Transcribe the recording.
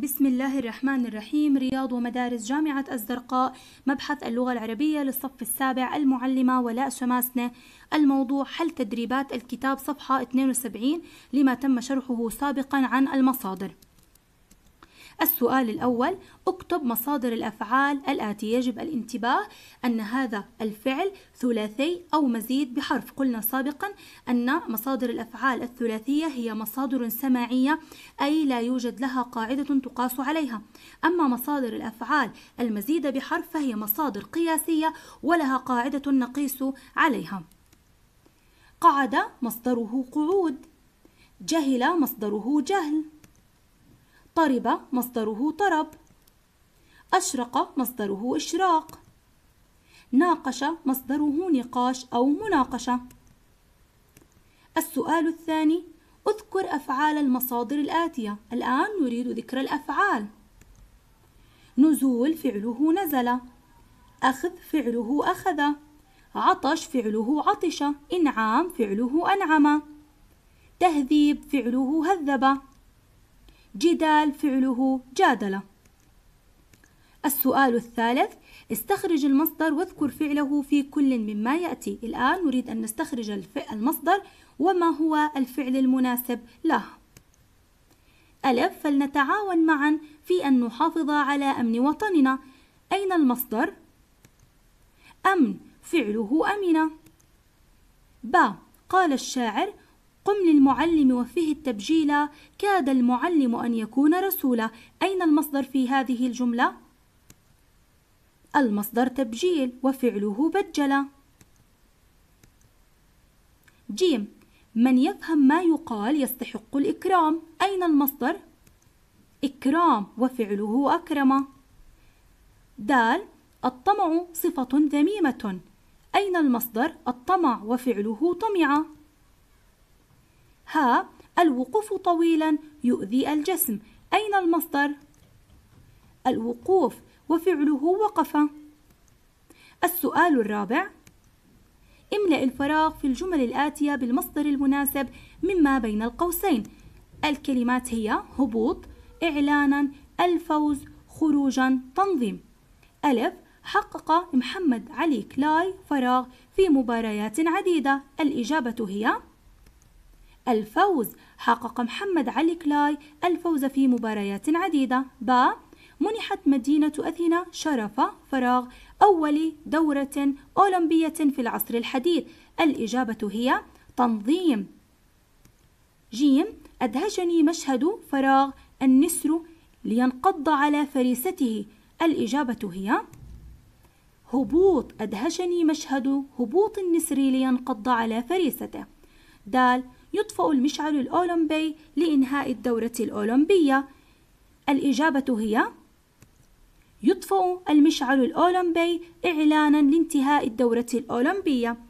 بسم الله الرحمن الرحيم رياض ومدارس جامعة الزرقاء مبحث اللغة العربية للصف السابع المعلمة ولاء شماسنة الموضوع حل تدريبات الكتاب صفحة 72 لما تم شرحه سابقا عن المصادر السؤال الأول اكتب مصادر الأفعال الآتي يجب الانتباه أن هذا الفعل ثلاثي أو مزيد بحرف قلنا سابقا أن مصادر الأفعال الثلاثية هي مصادر سماعية أي لا يوجد لها قاعدة تقاس عليها أما مصادر الأفعال المزيدة بحرف فهي مصادر قياسية ولها قاعدة نقيس عليها قعد مصدره قعود جهل مصدره جهل طرب مصدره طرب أشرق مصدره إشراق ناقش مصدره نقاش أو مناقشة السؤال الثاني اذكر أفعال المصادر الآتية الآن نريد ذكر الأفعال نزول فعله نزل أخذ فعله أخذ عطش فعله عطش إنعام فعله أنعم تهذيب فعله هذب جدال فعله جادلة السؤال الثالث استخرج المصدر واذكر فعله في كل مما يأتي الآن نريد أن نستخرج المصدر وما هو الفعل المناسب له ألف فلنتعاون معا في أن نحافظ على أمن وطننا أين المصدر؟ أمن فعله أمنة با قال الشاعر قم للمعلم وفه التبجيل كاد المعلم أن يكون رسولا أين المصدر في هذه الجملة؟ المصدر تبجيل وفعله بجل جيم من يفهم ما يقال يستحق الإكرام أين المصدر؟ إكرام وفعله أكرم دال الطمع صفة ذميمة أين المصدر؟ الطمع وفعله طمع ها الوقوف طويلا يؤذي الجسم أين المصدر؟ الوقوف وفعله وقف السؤال الرابع املأ الفراغ في الجمل الآتية بالمصدر المناسب مما بين القوسين الكلمات هي هبوط إعلانا الفوز خروجا تنظيم ألف حقق محمد علي كلاي فراغ في مباريات عديدة الإجابة هي الفوز حقق محمد علي كلاي الفوز في مباريات عديدة با منحت مدينة أثينا شرف فراغ أول دورة أولمبية في العصر الحديث الإجابة هي تنظيم جيم أدهشني مشهد فراغ النسر لينقض على فريسته الإجابة هي هبوط أدهشني مشهد هبوط النسر لينقض على فريسته دال يطفأ المشعل الأولمبي لإنهاء الدورة الأولمبية؟ الإجابة هي يطفأ المشعل الأولمبي إعلانا لانتهاء الدورة الأولمبية